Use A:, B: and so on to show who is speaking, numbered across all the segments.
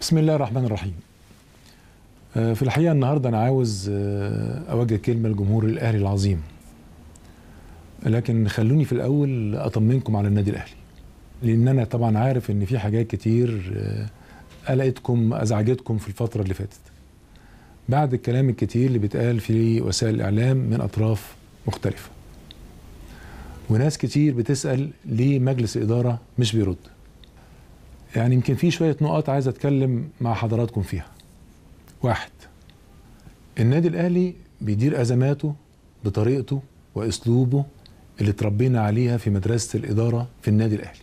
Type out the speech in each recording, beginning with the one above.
A: بسم الله الرحمن الرحيم آه، في الحقيقة النهاردة أنا عاوز آه، أوجه كلمة لجمهور الأهلي العظيم لكن خلوني في الأول أطمنكم على النادي الأهلي لأن أنا طبعا عارف إن في حاجات كتير آه، قلقتكم أزعجتكم في الفترة اللي فاتت بعد الكلام الكتير اللي بيتقال في وسائل الإعلام من أطراف مختلفة وناس كتير بتسأل ليه مجلس الإدارة مش بيرد يعني يمكن في شويه نقط عايز اتكلم مع حضراتكم فيها واحد النادي الاهلي بيدير ازماته بطريقته واسلوبه اللي اتربينا عليها في مدرسه الاداره في النادي الاهلي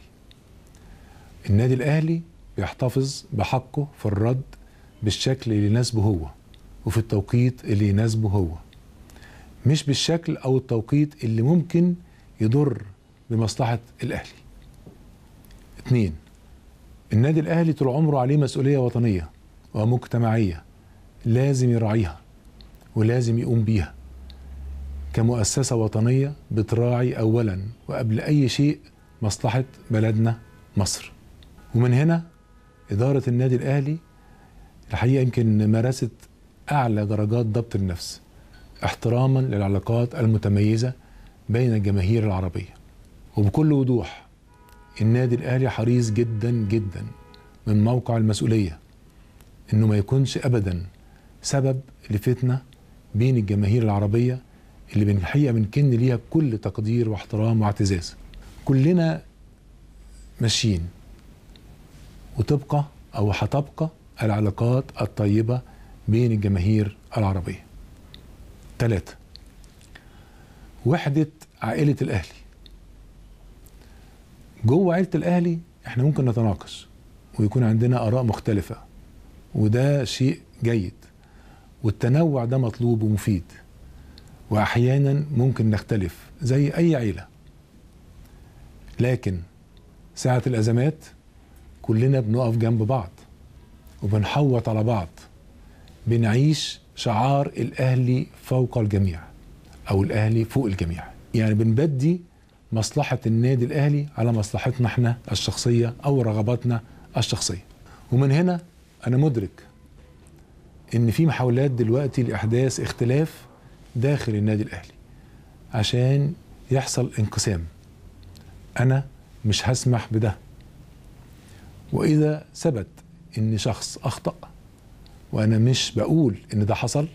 A: النادي الاهلي بيحتفظ بحقه في الرد بالشكل اللي يناسبه هو وفي التوقيت اللي يناسبه هو مش بالشكل او التوقيت اللي ممكن يضر بمصلحه الاهلي اثنين النادي الاهلي طول عمره عليه مسؤوليه وطنيه ومجتمعيه لازم يراعيها ولازم يقوم بيها كمؤسسه وطنيه بتراعي اولا وقبل اي شيء مصلحه بلدنا مصر ومن هنا اداره النادي الاهلي الحقيقه يمكن مارست اعلى درجات ضبط النفس احتراما للعلاقات المتميزه بين الجماهير العربيه وبكل وضوح النادي الاهلي حريص جدا جدا من موقع المسؤوليه انه ما يكونش ابدا سبب لفتنه بين الجماهير العربيه اللي بالحقيقه بنكن ليها كل تقدير واحترام واعتزاز. كلنا ماشيين وتبقى او هتبقى العلاقات الطيبه بين الجماهير العربيه. ثلاثه وحده عائله الاهلي جوه عيله الاهلي احنا ممكن نتناقش ويكون عندنا اراء مختلفه وده شيء جيد والتنوع ده مطلوب ومفيد واحيانا ممكن نختلف زي اي عيله لكن ساعه الازمات كلنا بنقف جنب بعض وبنحوط على بعض بنعيش شعار الاهلي فوق الجميع او الاهلي فوق الجميع يعني بنبدي مصلحة النادي الأهلي على مصلحتنا احنا الشخصية أو رغباتنا الشخصية ومن هنا أنا مدرك إن في محاولات دلوقتي لإحداث اختلاف داخل النادي الأهلي عشان يحصل انقسام أنا مش هسمح بده وإذا ثبت إن شخص أخطأ وأنا مش بقول إن ده حصل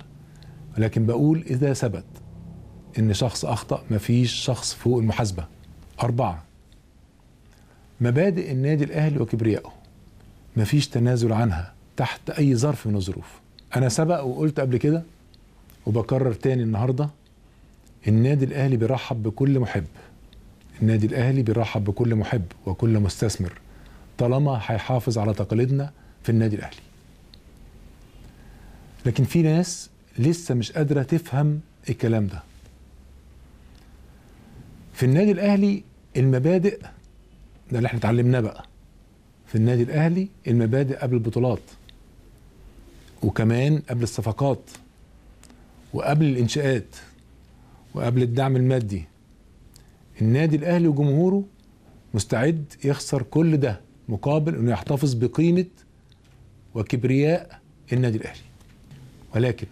A: ولكن بقول إذا ثبت ان شخص اخطا مفيش شخص فوق المحاسبه اربعه مبادئ النادي الاهلي وكبريائه مفيش تنازل عنها تحت اي ظرف من الظروف انا سبق وقلت قبل كده وبكرر تاني النهارده النادي الاهلي بيرحب بكل محب النادي الاهلي بيرحب بكل محب وكل مستثمر طالما هيحافظ على تقاليدنا في النادي الاهلي لكن في ناس لسه مش قادره تفهم الكلام ده في النادي الاهلي المبادئ ده اللي احنا اتعلمناه بقى في النادي الاهلي المبادئ قبل البطولات وكمان قبل الصفقات وقبل الانشاءات وقبل الدعم المادي النادي الاهلي وجمهوره مستعد يخسر كل ده مقابل انه يحتفظ بقيمه وكبرياء النادي الاهلي ولكن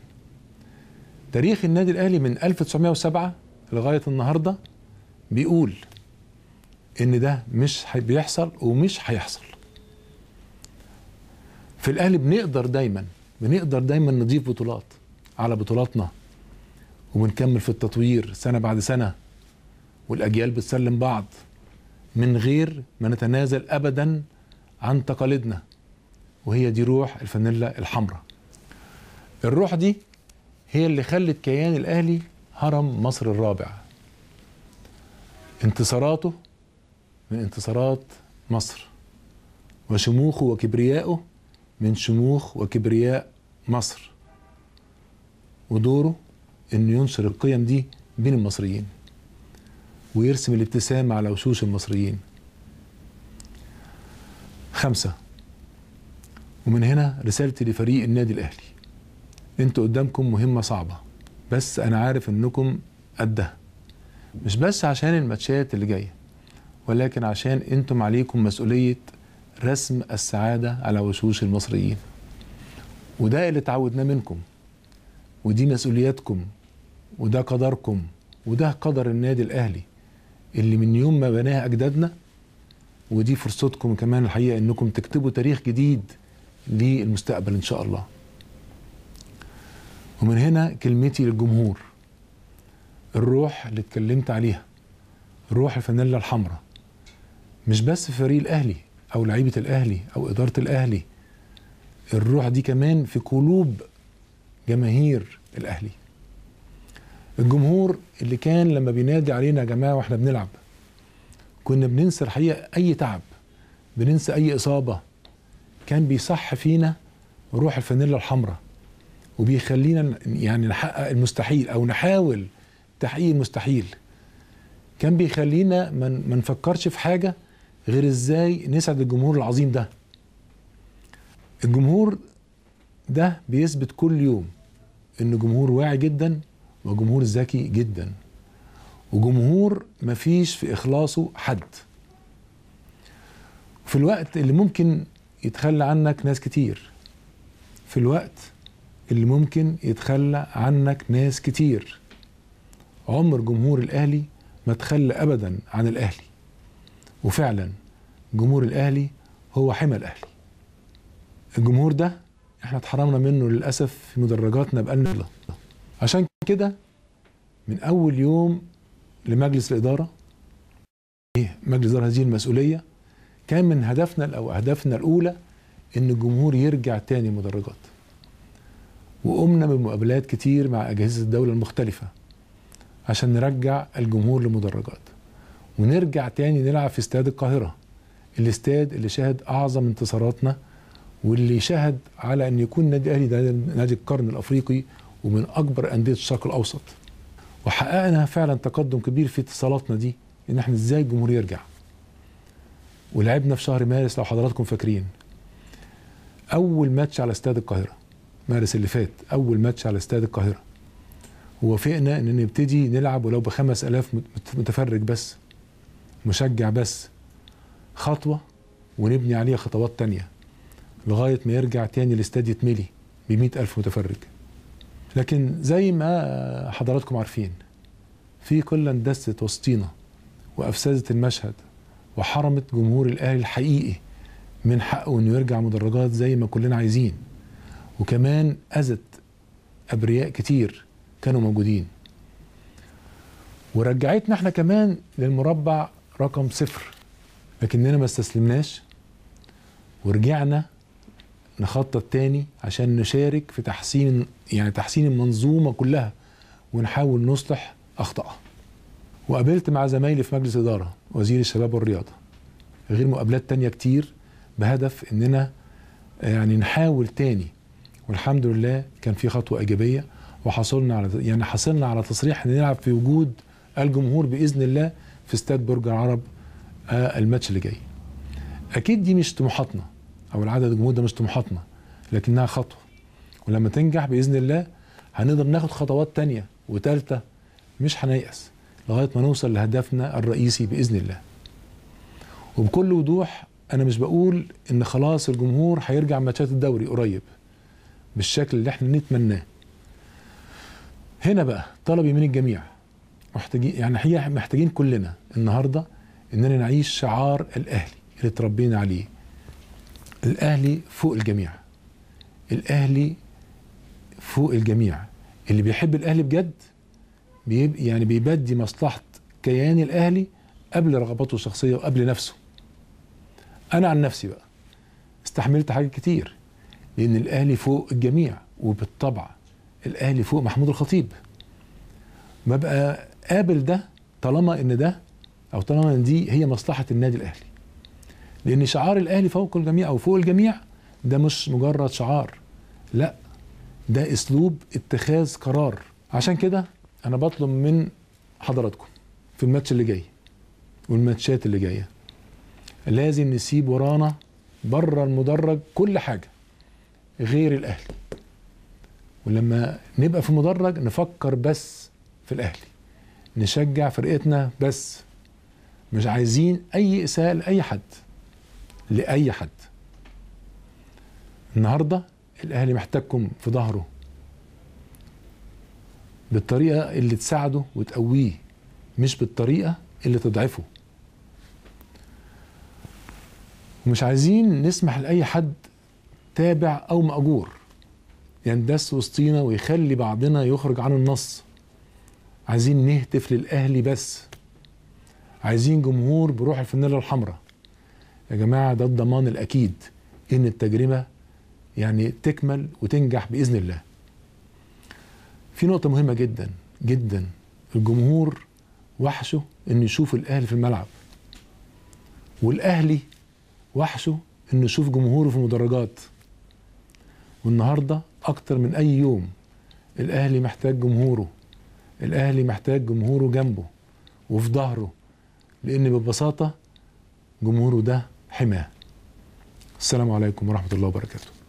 A: تاريخ النادي الاهلي من 1907 لغايه النهارده بيقول ان ده مش بيحصل ومش هيحصل في الاهلي بنقدر دايما بنقدر دايما نضيف بطولات على بطولاتنا وبنكمل في التطوير سنه بعد سنه والاجيال بتسلم بعض من غير ما نتنازل ابدا عن تقاليدنا وهي دي روح الفانيلا الحمراء الروح دي هي اللي خلت كيان الاهلي هرم مصر الرابع انتصاراته من انتصارات مصر وشموخه وكبريائه من شموخ وكبرياء مصر ودوره انه ينشر القيم دي بين المصريين ويرسم الابتسامة على وشوش المصريين خمسة ومن هنا رسالتي لفريق النادي الأهلي انتوا قدامكم مهمة صعبة بس أنا عارف إنكم قدها مش بس عشان الماتشات اللي جايه ولكن عشان انتم عليكم مسؤوليه رسم السعاده على وشوش المصريين وده اللي اتعودناه منكم ودي مسؤولياتكم وده قدركم وده قدر النادي الاهلي اللي من يوم ما بناه اجدادنا ودي فرصتكم كمان الحقيقه انكم تكتبوا تاريخ جديد للمستقبل ان شاء الله ومن هنا كلمتي للجمهور الروح اللي اتكلمت عليها روح الفانيلا الحمراء مش بس في فريق الاهلي او لعيبه الاهلي او اداره الاهلي الروح دي كمان في قلوب جماهير الاهلي الجمهور اللي كان لما بينادي علينا يا جماعه واحنا بنلعب كنا بننسى الحقيقه اي تعب بننسى اي اصابه كان بيصح فينا روح الفانيلا الحمراء وبيخلينا يعني نحقق المستحيل او نحاول تحقيق المستحيل كان بيخلينا ما نفكرش في حاجه غير ازاي نسعد الجمهور العظيم ده الجمهور ده بيثبت كل يوم ان جمهور واعي جدا وجمهور ذكي جدا وجمهور مفيش في اخلاصه حد في الوقت اللي ممكن يتخلى عنك ناس كتير في الوقت اللي ممكن يتخلى عنك ناس كتير عمر جمهور الاهلي ما تخلى ابدا عن الاهلي وفعلا جمهور الاهلي هو حمى الاهلي الجمهور ده احنا اتحرمنا منه للاسف في مدرجاتنا بقالنا عشان كده من اول يوم لمجلس الاداره ايه مجلس اداره هذه المسؤوليه كان من هدفنا او اهدافنا الاولى ان الجمهور يرجع تاني المدرجات وقمنا بمقابلات كتير مع اجهزه الدوله المختلفه عشان نرجع الجمهور للمدرجات ونرجع تاني نلعب في استاد القاهرة الاستاد اللي شهد أعظم انتصاراتنا واللي شهد على أن يكون نادي الاهلي ده نادي القرن الأفريقي ومن أكبر أندية الشرق الأوسط وحققنا فعلا تقدم كبير في اتصالاتنا دي ان احنا ازاي الجمهور يرجع ولعبنا في شهر مارس لو حضراتكم فاكرين اول ماتش على استاد القاهره مارس اللي فات اول ماتش على استاد القاهره ووافقنا ان نبتدي نلعب ولو بخمس الاف متفرج بس مشجع بس خطوه ونبني عليها خطوات تانية لغايه ما يرجع تاني الاستاد يتملي ب ألف متفرج لكن زي ما حضراتكم عارفين في كل اندست وسطينا وافسدت المشهد وحرمت جمهور الاهلي الحقيقي من حقه انه يرجع مدرجات زي ما كلنا عايزين وكمان اذت ابرياء كتير كانوا موجودين ورجعتنا احنا كمان للمربع رقم صفر لكننا ما استسلمناش ورجعنا نخطط تاني عشان نشارك في تحسين يعني تحسين المنظومة كلها ونحاول نصلح أخطائها وقابلت مع زمايلي في مجلس إدارة وزير الشباب والرياضة غير مقابلات تانية كتير بهدف إننا يعني نحاول تاني والحمد لله كان في خطوة إيجابية وحصلنا على يعني حصلنا على تصريح ان نلعب في وجود الجمهور باذن الله في استاد برج العرب آه، الماتش اللي جاي اكيد دي مش طموحاتنا او العدد الجمهور ده مش طموحاتنا لكنها خطوه ولما تنجح باذن الله هنقدر ناخد خطوات تانية وثالثه مش هنيأس لغاية ما نوصل لهدفنا الرئيسي بإذن الله وبكل وضوح أنا مش بقول إن خلاص الجمهور هيرجع ماتشات الدوري قريب بالشكل اللي احنا نتمناه هنا بقى طلبي من الجميع محتاجين يعني حقيقة محتاجين كلنا النهاردة اننا نعيش شعار الاهلي اللي اتربينا عليه الاهلي فوق الجميع الاهلي فوق الجميع اللي بيحب الاهلي بجد بيب يعني بيبدي مصلحة كيان الاهلي قبل رغباته الشخصية وقبل نفسه انا عن نفسي بقى استحملت حاجات كتير لان الاهلي فوق الجميع وبالطبع الاهلي فوق محمود الخطيب ببقى قابل ده طالما ان ده او طالما ان دي هي مصلحه النادي الاهلي لان شعار الاهلي فوق الجميع او فوق الجميع ده مش مجرد شعار لا ده اسلوب اتخاذ قرار عشان كده انا بطلب من حضراتكم في الماتش اللي جاي والماتشات اللي جايه لازم نسيب ورانا بره المدرج كل حاجه غير الاهلي ولما نبقى في مدرج نفكر بس في الاهلي نشجع فرقتنا بس مش عايزين اي اساءه لاي حد لاي حد النهارده الاهلي محتاجكم في ظهره بالطريقه اللي تساعده وتقويه مش بالطريقه اللي تضعفه ومش عايزين نسمح لاي حد تابع او ماجور يندس وسطينا ويخلي بعضنا يخرج عن النص عايزين نهتف للاهلي بس عايزين جمهور بروح الفانيلا الحمراء يا جماعه ده الضمان الاكيد ان التجربه يعني تكمل وتنجح باذن الله في نقطه مهمه جدا جدا الجمهور وحشه انه يشوف الاهلي في الملعب والاهلي وحشه انه يشوف جمهوره في المدرجات والنهارده اكتر من اي يوم الاهلي محتاج جمهوره الاهلي محتاج جمهوره جنبه وفي ظهره لان ببساطه جمهوره ده حماه السلام عليكم ورحمه الله وبركاته